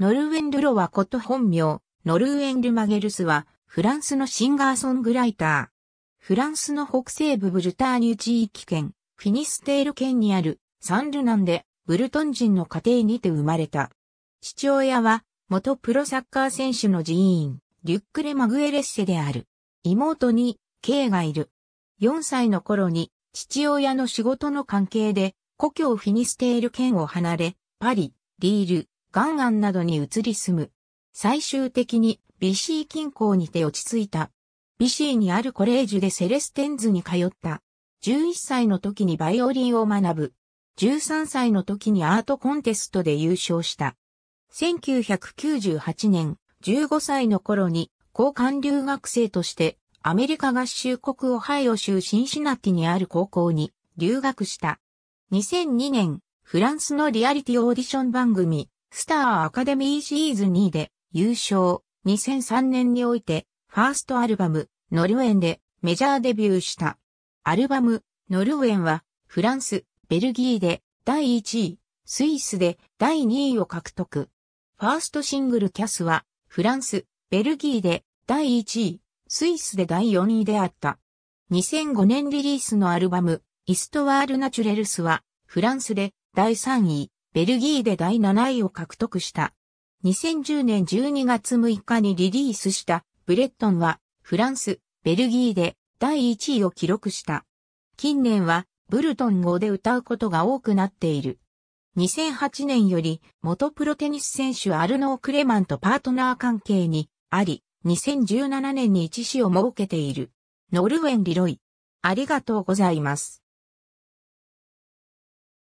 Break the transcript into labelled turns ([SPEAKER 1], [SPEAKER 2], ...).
[SPEAKER 1] ノルウェン・ルロはこと本名、ノルウェン・ルマゲルスは、
[SPEAKER 2] フランスのシンガーソングライター。フランスの北西部ブルターニュ地域圏、フィニステール県にあるサンルナンで、ブルトン人の家庭にて生まれた。父親は、元プロサッカー選手の寺院、リュックレ・マグエレッセである。妹に、K がいる。4歳の頃に、父親の仕事の関係で、故郷フィニステール県を離れ、パリ、リール、ガンガンなどに移り住む。最終的にビシー近郊にて落ち着いた。ビシーにあるコレージュでセレステンズに通った。11歳の時にバイオリンを学ぶ。13歳の時にアートコンテストで優勝した。1998年、15歳の頃に交換留学生としてアメリカ合衆国オハイオ州シンシナティにある高校に留学した。2002年、フランスのリアリティオーディション番組スターアカデミーシーズン2で優勝。2003年において、ファーストアルバム、ノルウェンでメジャーデビューした。アルバム、ノルウェンは、フランス、ベルギーで第1位、スイスで第2位を獲得。ファーストシングルキャスは、フランス、ベルギーで第1位、スイスで第4位であった。2005年リリースのアルバム、イストワールナチュレルスは、フランスで第3位、ベルギーで第7位を獲得した。2010年12月6日にリリースしたブレットンはフランス、ベルギーで第1位を記録した。近年はブルトン語で歌うことが多くなっている。2008年より元プロテニス選手アルノー・クレマンとパートナー関係にあり、2017
[SPEAKER 1] 年に一子を設けている。ノルウェン・リロイ。ありがとうございます。